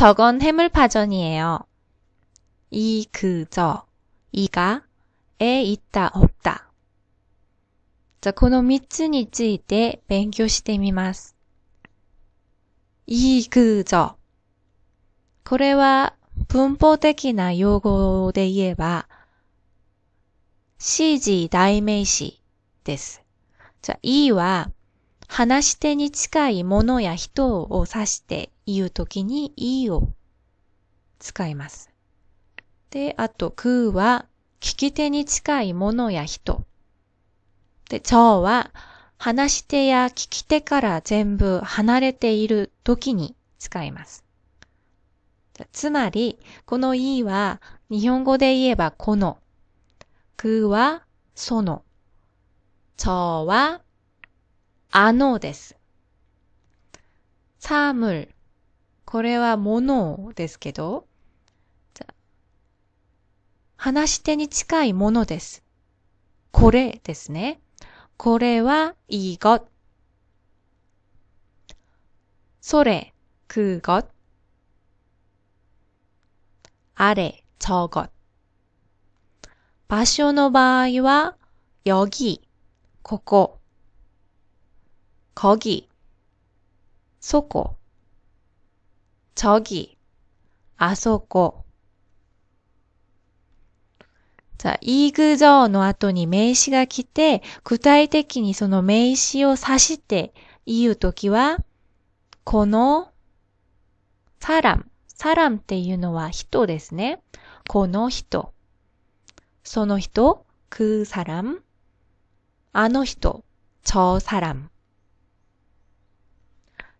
저건해물파전이에요이그저이가에있다없다ゃ、この3つについて勉強してみます。いいくぞ。これは文法的な用語で言えば、指示代名詞です。じゃいいは話し手に近いものや人を指して言うときに、いいを使います。で、あと、くは、聞き手に近いものや人。で、ちょうは、話し手や聞き手から全部離れているときに使います。つまり、このいは、日本語で言えばこの。くは、その。ちょうは、あのです。サムル。これはものですけど、話し手に近いものです。これですね。これはいい것それ、く것あれ、저것場所の場合は、여 기、 ここ。거기そこ저기あそこさあ、イーグジーの後に名詞が来て、具体的にその名詞を指して言うときは、この、サラム。サラムっていうのは人ですね。この人。その人、クーサラあの人、チョーサラン。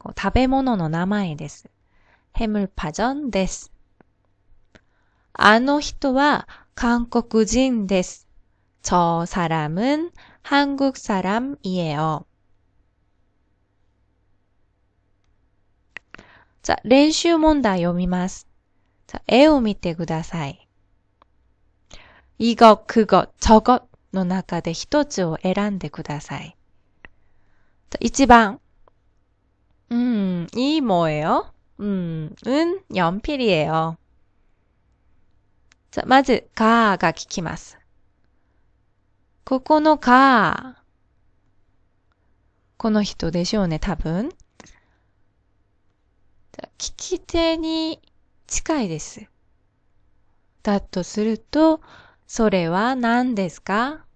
こう食べ物の名前です。ヘムルパジョンです。あの人は韓国人です。저사람은한국사람이에 요。 じゃ、練習問題読みます。じ絵を見てください。いご、くご、ちょごの中で一つを選んでください。1番、음이뭐예요음은연필이에요자먼저가가聞きますここのかこの人でしょうね、多分。聞き手に近いです。だとすると、それは何ですか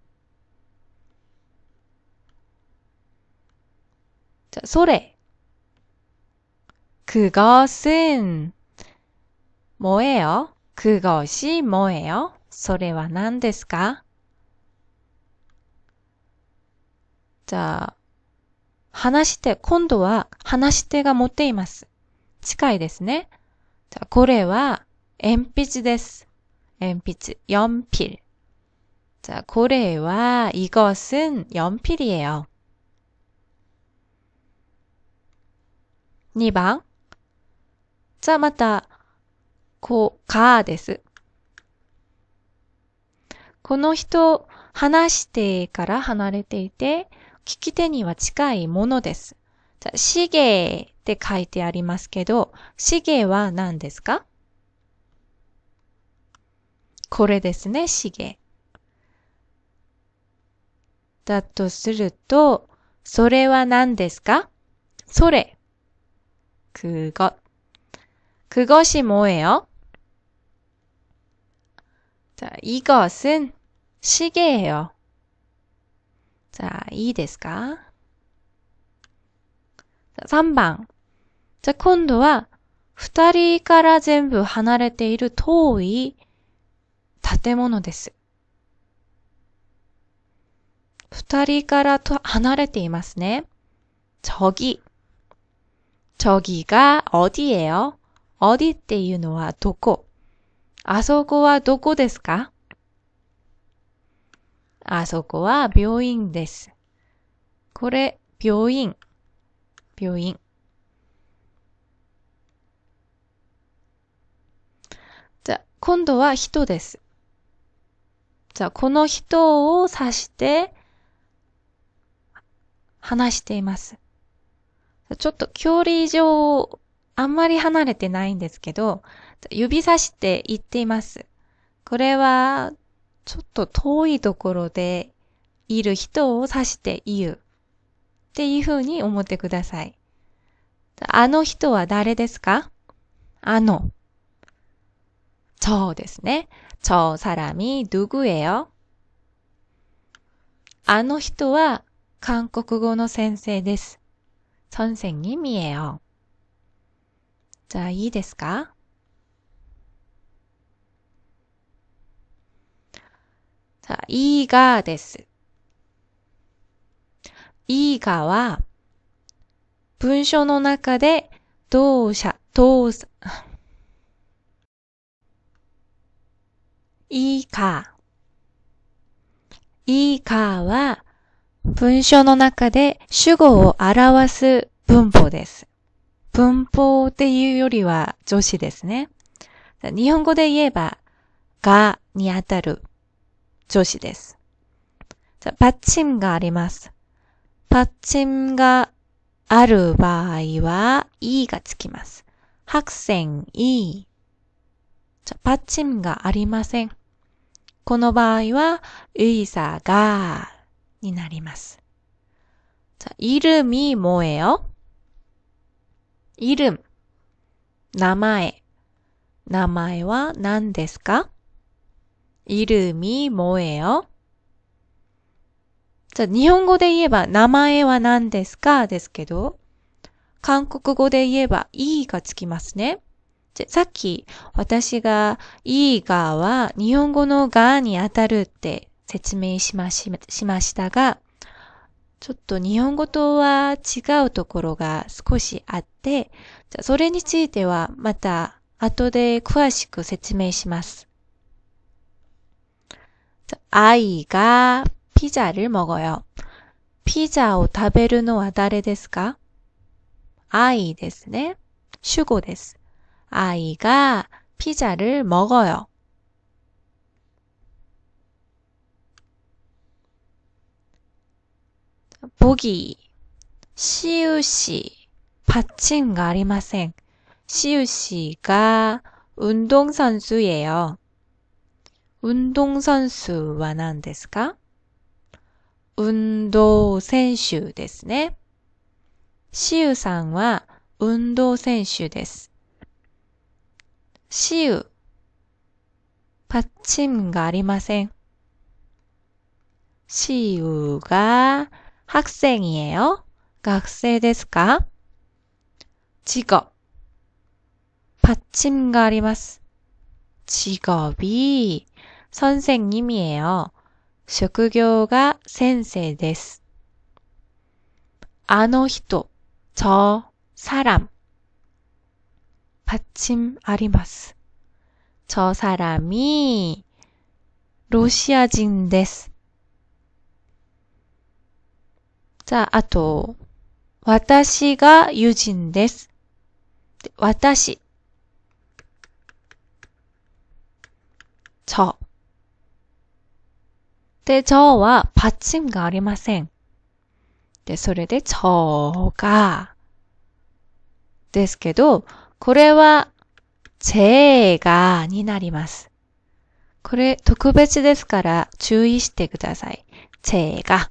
じゃ、それ그것은뭐예요그것이뭐예요それは何ですかじゃあ、話して今度は話してが持っています近いですねあ、これは鉛筆です鉛筆연필자고래와이것은연필이에요2番。じゃあまた、こう、かーです。この人、話してから離れていて、聞き手には近いものです。じゃあ、しげって書いてありますけど、しげは何ですかこれですね、しげ。だとすると、それは何ですかそれ。くご。 그것이 뭐예요? 자, 이것은 시계예요. 자, 이ですか? 자, 3번. 자, 今度は二人から全部離れている遠い建物です。 二人から離れていますね。저기. 저기가 어디예요? 어디っていうのはどこ。あそこはどこですかあそこは病院です。これ、病院。病院。じゃ、今度は人です。じゃ、この人を指して話しています。ちょっと距離上あんまり離れてないんですけど、指さして言っています。これは、ちょっと遠いところでいる人を指して言う。っていう風に思ってください。あの人は誰ですかあの。そうですね。저사람이누구예요あの人は韓国語の先生です。선생님이에 요。 じゃあいいですかさあ、いいがです。いいがは、文章の中で動作、動作、いいか。いいかは、文章の中で主語を表す文法です。文法っていうよりは助詞ですね。日本語で言えば、がにあたる助詞です。じゃ、チンがあります。パッチンがある場合は、いがつきます。白線いパッチンがありません。この場合は、いさがになります。じゃ、みもえよ。いるん。名前。名前は何ですかいるみもえよ。じゃあ、日本語で言えば、名前は何ですかですけど、韓国語で言えば、いいがつきますね。じゃさっき、私が、いいがは、日本語のがにあたるって説明しましましたが、ちょっと日本語とは違うところが少しあって、じゃそれについてはまた後で詳しく説明します。愛がピザ자를먹어요ピザを食べるのは誰ですか愛ですね。主語です。愛がピザ를먹어요ボギー、しウし、パチンがありません。しウしが運動선수예 요。 運動선수は何ですか運動選手ですね。しウさんは運動選手です。しウ、パチンがありません。しウが 학생이에요. 学生ですか 직업 받침가 리마스 직업이 선생님이에요. 職業が先生です. 아노히토 저 사람 받침 아리마스 저 사람이 로시아진です. じゃあ、あと、私が友人です。私。ちょ。で、ちょはパチンがありません。で、それで、ちょが、ですけど、これは、제がになります。これ、特別ですから注意してください。제が。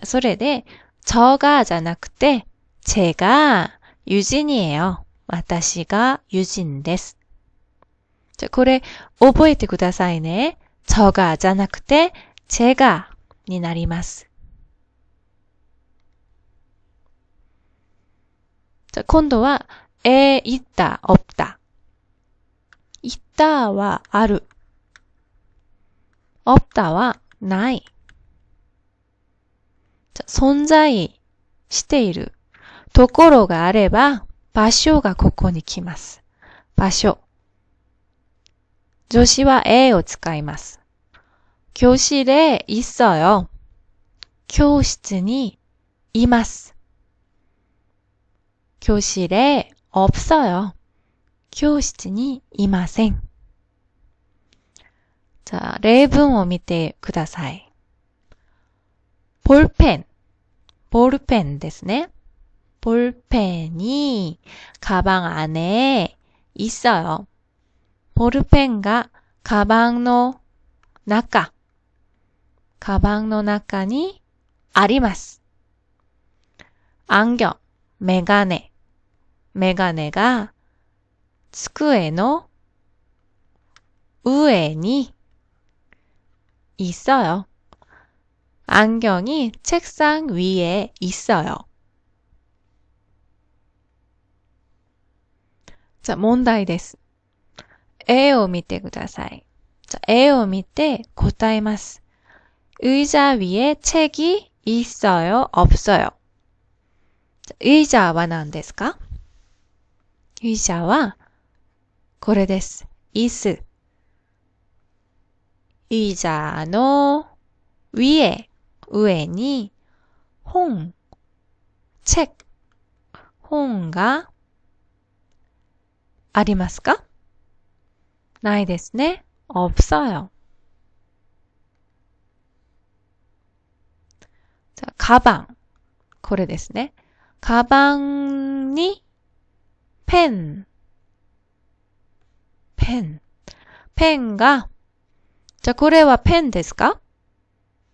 자それで、저가じゃなくて、제가유진이에 요。 私が유진です。じゃ、これ、覚えてくださいね。저가じゃなくて、제가になります。じゃ、今度は、え、いった、おった。いったはある。おったはない。存在しているところがあれば、場所がここに来ます。場所。助詞は A を使います。教室で있어 요。 教室にいます。教室で없어 요。 教室にいません。じゃあ、例文を見てください。 볼펜, 볼펜 ですね. 볼펜이 가방 안에 있어요. 볼펜과 가방의 나까 가방의 나까니 아리마스. 안경, 메가네. 메가네가 机の 우에니 있어요. 안경이책상위에있어 요。 じゃ、問題です。絵を見てください。じゃ、絵を見て答えます。의자위에책이있어요없어요의자は何ですか의자は、これです。椅子。의자の위 에。 上に本、チェック、本がありますかないですね。없어 요。 じゃあ、カバン。これですね。カバンに、ペン。ペン。ペンが、じゃあこれはペンですか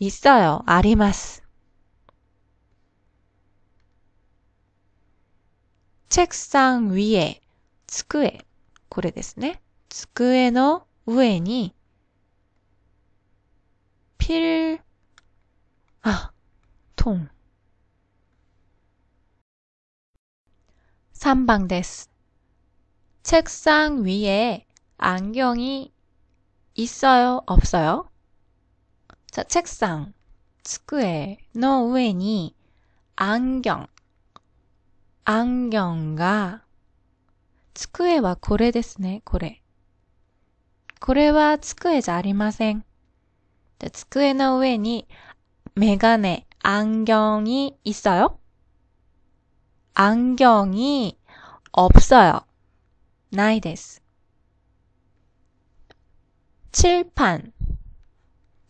있어요. 아리마스. 책상 위에, 机,これですね.机の 위에に 필, 아, 통. 3방 데스. 책상 위에 안경이 있어요? 없어요? さあ、책상机の上に、安경安경が、机はこれですね、これ。これは机じゃありません。机の上に、メガネ、安경に있어요安경に、없어요ないです。칠판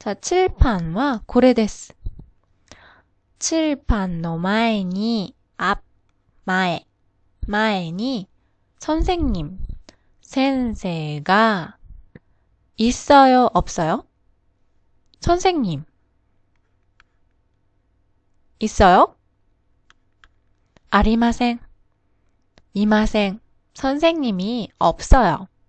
자, 칠판와 고래데스. 칠판 너 마에니 앞 마에 마에니 선생님 센세가 있어요 없어요? 선생님 있어요? 아리마생 이마생 선생님이 없어요.